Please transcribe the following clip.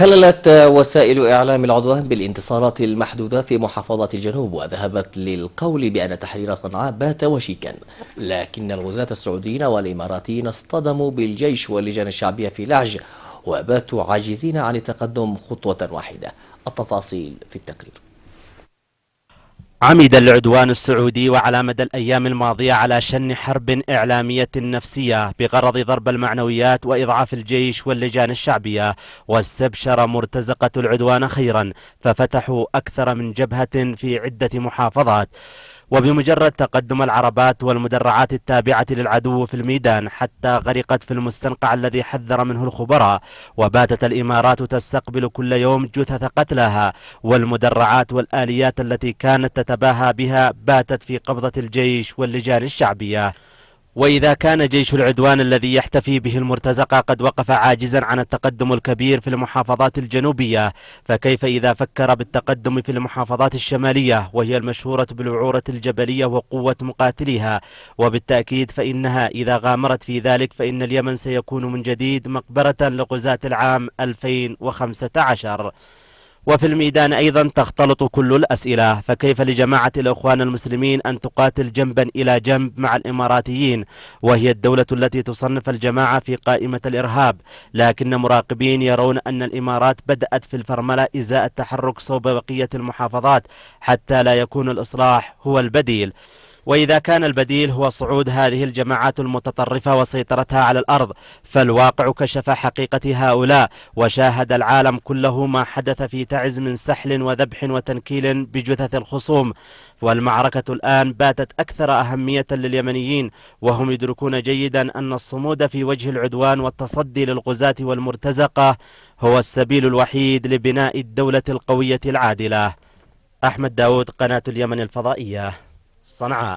هللت وسائل إعلام العدوان بالانتصارات المحدودة في محافظة الجنوب وذهبت للقول بأن تحرير صنعاء بات وشيكا لكن الغزاة السعوديين والإماراتيين اصطدموا بالجيش واللجان الشعبية في لعج وباتوا عاجزين عن التقدم خطوة واحدة التفاصيل في التقرير عمد العدوان السعودي وعلى مدى الأيام الماضية على شن حرب إعلامية نفسية بغرض ضرب المعنويات وإضعاف الجيش واللجان الشعبية واستبشر مرتزقة العدوان خيرا ففتحوا أكثر من جبهة في عدة محافظات وبمجرد تقدم العربات والمدرعات التابعة للعدو في الميدان حتى غرقت في المستنقع الذي حذر منه الخبراء وباتت الإمارات تستقبل كل يوم جثث قتلاها والمدرعات والآليات التي كانت تتباهى بها باتت في قبضة الجيش واللجان الشعبية وإذا كان جيش العدوان الذي يحتفي به المرتزقة قد وقف عاجزا عن التقدم الكبير في المحافظات الجنوبية فكيف إذا فكر بالتقدم في المحافظات الشمالية وهي المشهورة بالوعورة الجبلية وقوة مقاتليها وبالتأكيد فإنها إذا غامرت في ذلك فإن اليمن سيكون من جديد مقبرة لغزاة العام 2015 وفي الميدان أيضا تختلط كل الأسئلة فكيف لجماعة الأخوان المسلمين أن تقاتل جنبا إلى جنب مع الإماراتيين وهي الدولة التي تصنف الجماعة في قائمة الإرهاب لكن مراقبين يرون أن الإمارات بدأت في الفرملة إزاء التحرك صوب بقية المحافظات حتى لا يكون الإصلاح هو البديل وإذا كان البديل هو صعود هذه الجماعات المتطرفة وسيطرتها على الأرض فالواقع كشف حقيقة هؤلاء وشاهد العالم كله ما حدث في تعز من سحل وذبح وتنكيل بجثث الخصوم والمعركة الآن باتت أكثر أهمية لليمنيين وهم يدركون جيدا أن الصمود في وجه العدوان والتصدي للغزاة والمرتزقة هو السبيل الوحيد لبناء الدولة القوية العادلة أحمد داود قناة اليمن الفضائية صنعاء